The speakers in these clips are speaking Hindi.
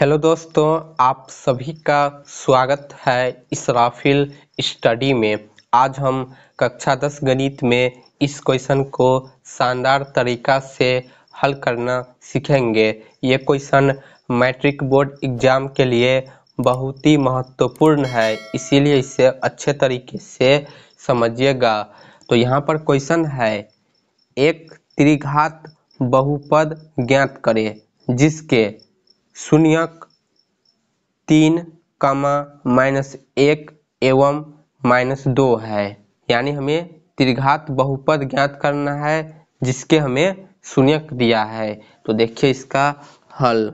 हेलो दोस्तों आप सभी का स्वागत है इसराफिल स्टडी में आज हम कक्षा दस गणित में इस क्वेश्चन को शानदार तरीका से हल करना सीखेंगे ये क्वेश्चन मैट्रिक बोर्ड एग्जाम के लिए बहुत ही महत्वपूर्ण है इसीलिए इसे अच्छे तरीके से समझिएगा तो यहाँ पर क्वेश्चन है एक त्रिघात बहुपद ज्ञात करें जिसके शून्य तीन कमा माइनस एक एवं माइनस दो है यानी हमें त्रिघात बहुपद ज्ञात करना है जिसके हमें शून्य दिया है तो देखिए इसका हल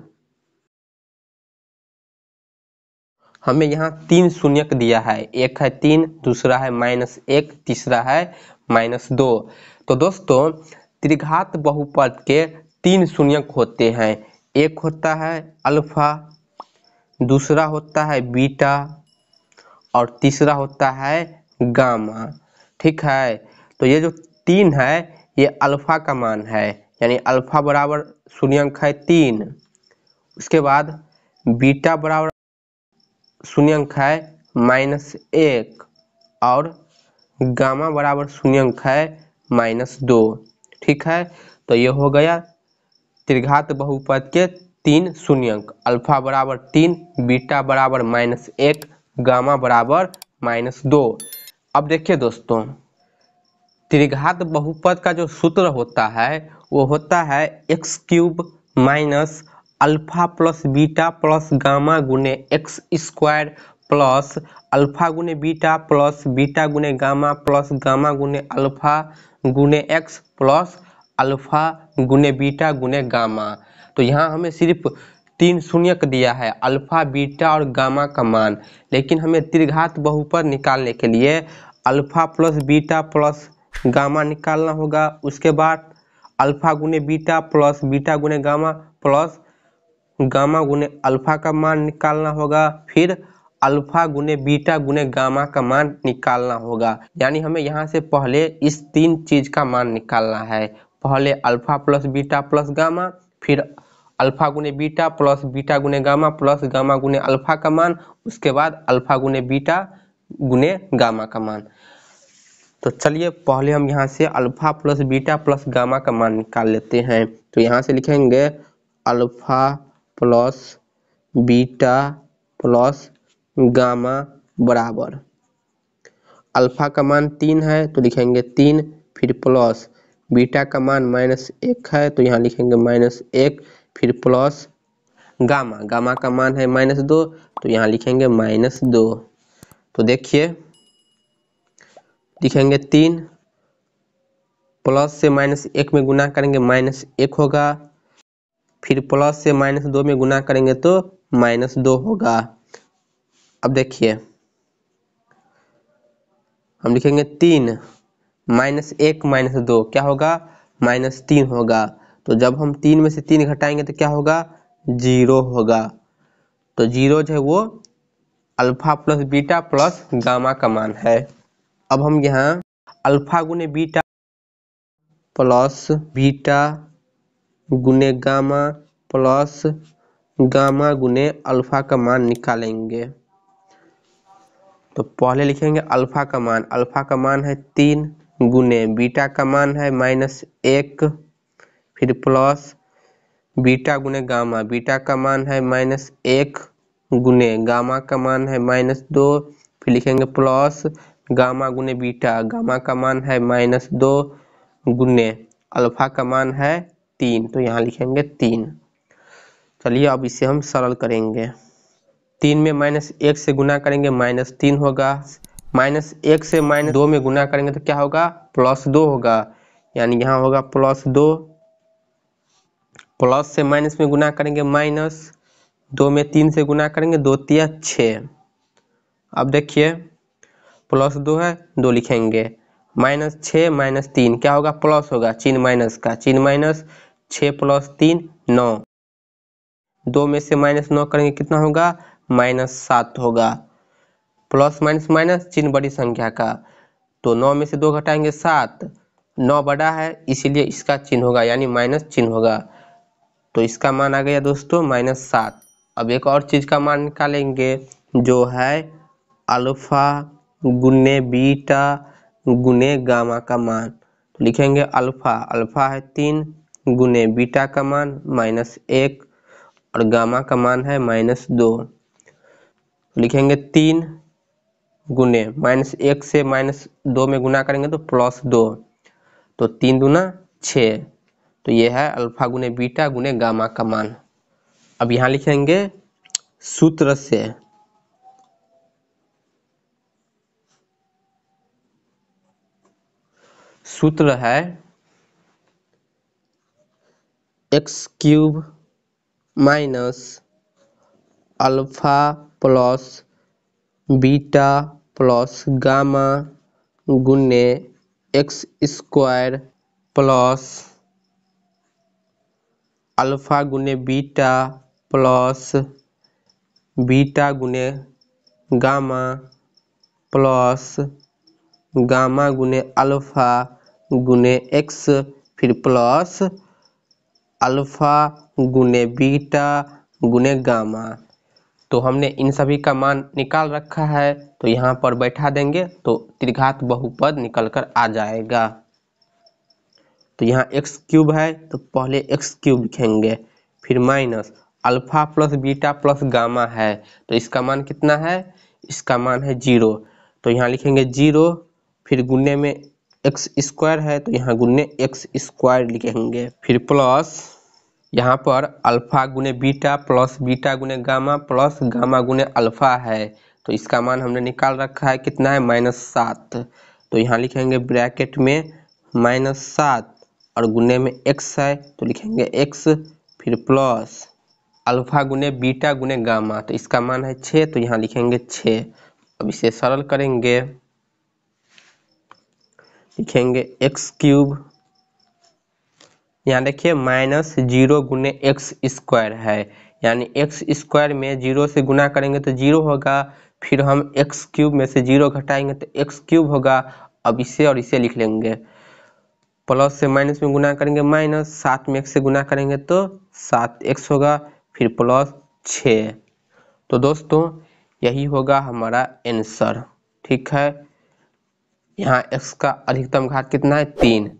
हमें यहाँ तीन शून्य दिया है एक है तीन दूसरा है माइनस एक तीसरा है माइनस दो तो दोस्तों त्रिघात बहुपद के तीन शून्यक होते हैं एक होता है अल्फा दूसरा होता है बीटा और तीसरा होता है गामा ठीक है तो ये जो तीन है ये अल्फा का मान है यानी अल्फा बराबर शून्यंक है तीन उसके बाद बीटा बराबर शून्यंक है माइनस एक और गामा बराबर शून्यंक है माइनस दो ठीक है तो ये हो गया त्रिघात बहुपद के तीन शून्यंक अल्फा बराबर तीन बीटा बराबर माइनस एक गामा बराबर माइनस दो अब देखिए दोस्तों त्रिघात बहुपद का जो सूत्र होता है वो होता है x cube minus alpha plus beta plus gamma गुने एक्स स्क्वायर प्लस अल्फा गुने बीटा प्लस बीटा गुने गामा प्लस गामा गुने अल्फा गुने एक्स प्लस अल्फा गुने बीटा गुने गामा तो यहाँ हमें सिर्फ तीन शून्यक दिया है अल्फा बीटा और गामा का मान लेकिन हमें त्रिघात बहुपद निकालने के लिए alpha plus beta plus gamma निकालना होगा उसके बाद अल्फा गुने बीटा प्लस बीटा गुने गामा प्लस गामा गुने अल्फा का मान निकालना होगा फिर अल्फा गुने बीटा गुने गामा का मान निकालना होगा यानी हमें यहाँ से पहले इस तीन चीज का मान निकालना है पहले alpha plus beta plus gamma फिर अल्फा गुने बीटा प्लस बीटा गुने गामा प्लस गामा गुने अल्फा का मान उसके बाद अल्फा गुने बीटा गुने गामा का मान तो चलिए पहले हम यहाँ से alpha plus beta plus gamma का मान निकाल लेते हैं तो यहाँ से लिखेंगे alpha plus beta plus gamma बराबर अल्फा का मान तीन है तो लिखेंगे तीन फिर प्लस बीटा का मान माइनस एक है तो यहाँ लिखेंगे माइनस एक फिर प्लस गामा गामा का मान है माइनस दो तो यहाँ लिखेंगे माइनस दो तो देखिए लिखेंगे तीन प्लस से माइनस एक में गुना करेंगे माइनस एक होगा फिर प्लस से माइनस दो में गुना करेंगे तो माइनस दो होगा अब देखिए हम लिखेंगे तीन माइनस एक माइनस दो क्या होगा माइनस तीन होगा तो जब हम तीन में से तीन घटाएंगे तो क्या होगा जीरो होगा तो जीरो जो है वो alpha plus beta plus gamma का मान है अब हम यहाँ अल्फा गुने बीटा प्लस बीटा गुने गामा प्लस गामा गुने अल्फा का मान निकालेंगे तो पहले लिखेंगे अल्फा का मान अल्फा का मान है तीन गुने बीटा का मान है माइनस एक फिर प्लस बीटा गुने गामा बीटा का मान है माइनस एक गुने गामा का मान है माइनस दो फिर लिखेंगे प्लस गामा गुने बीटा गामा का मान है माइनस दो गुने अल्फा का मान है तीन तो यहाँ लिखेंगे तीन चलिए अब इसे हम सरल करेंगे तीन में माइनस एक से गुना करेंगे माइनस तीन होगा माइनस एक से माइनस दो में गुना करेंगे तो क्या होगा प्लस दो होगा यानी यहाँ होगा प्लस दो प्लस से माइनस में गुना करेंगे माइनस दो में तीन से गुना करेंगे दो तिया छः अब देखिए प्लस दो है दो लिखेंगे माइनस छः माइनस तीन क्या होगा प्लस होगा चिन्ह माइनस का चिन्ह माइनस छः प्लस तीन नौ दो में से माइनस नौ करेंगे कितना होगा माइनस सात होगा प्लस माइनस माइनस चिन्ह बड़ी संख्या का तो नौ में से दो घटाएंगे सात नौ बड़ा है इसीलिए इसका चिन्ह होगा यानी माइनस चिन्ह होगा तो इसका मान आ गया दोस्तों माइनस सात अब एक और चीज़ का मान निकालेंगे जो है अल्फा गुने बीटा गुने गामा का मान तो लिखेंगे अल्फा अल्फा है तीन गुने बीटा का मान माइनस एक और गामा का मान है माइनस दो तो लिखेंगे तीन गुने माइनस एक से माइनस दो में गुना करेंगे तो प्लस दो तो तीन दुना छ तो ये है अल्फा गुने बीटा गुने गामा का मान अब यहाँ लिखेंगे सूत्र से सूत्र है x cube minus alpha plus beta plus gamma गुने एक्स स्क्वायर प्लस अल्फा गुने बीटा प्लस बीटा गुने गामा प्लस गामा गुने अल्फा गुने एक्स फिर प्लस अल्फा गुने बीटा गुने गामा तो हमने इन सभी का मान निकाल रखा है तो यहाँ पर बैठा देंगे तो त्रिघात बहुपद निकल कर आ जाएगा तो यहाँ एक्स क्यूब है तो पहले एक्स क्यूब लिखेंगे फिर minus alpha plus beta plus gamma है तो इसका मान कितना है इसका मान है जीरो तो यहाँ लिखेंगे जीरो फिर गुने में एक्स स्क्वायर है तो यहाँ गुने एक्स स्क्वायर लिखेंगे फिर प्लस यहाँ पर अल्फा गुने बीटा प्लस बीटा गुने गामा प्लस गामा गुने अल्फा है तो इसका मान हमने निकाल रखा है कितना है माइनस सात तो यहाँ लिखेंगे ब्रैकेट में माइनस सात और गुने में एक्स है तो लिखेंगे एक्स फिर प्लस अल्फा गुने बीटा गुने गामा तो इसका मान है छः तो यहाँ लिखेंगे छः अब इसे सरल करेंगे लिखेंगे एक्स क्यूब यहाँ देखिए माइनस जीरो गुने एक्स स्क्वायर है यानी एक्स स्क्वायर में जीरो से गुना करेंगे तो जीरो होगा फिर हम एक्स क्यूब में से जीरो घटाएंगे तो एक्स क्यूब होगा अब इसे और इसे लिख लेंगे प्लस से माइनस में गुना करेंगे माइनस सात में एक्स से गुना करेंगे तो सात एक्स होगा फिर प्लस छ तो दोस्तों यही होगा हमारा एंसर ठीक है यहाँ एक्स का अधिकतम घात कितना है तीन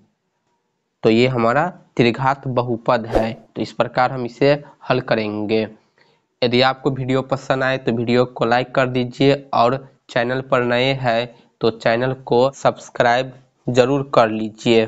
तो ये हमारा त्रिघात बहुपद है तो इस प्रकार हम इसे हल करेंगे यदि आपको वीडियो पसंद आए तो वीडियो को लाइक कर दीजिए और चैनल पर नए हैं तो चैनल को सब्सक्राइब जरूर कर लीजिए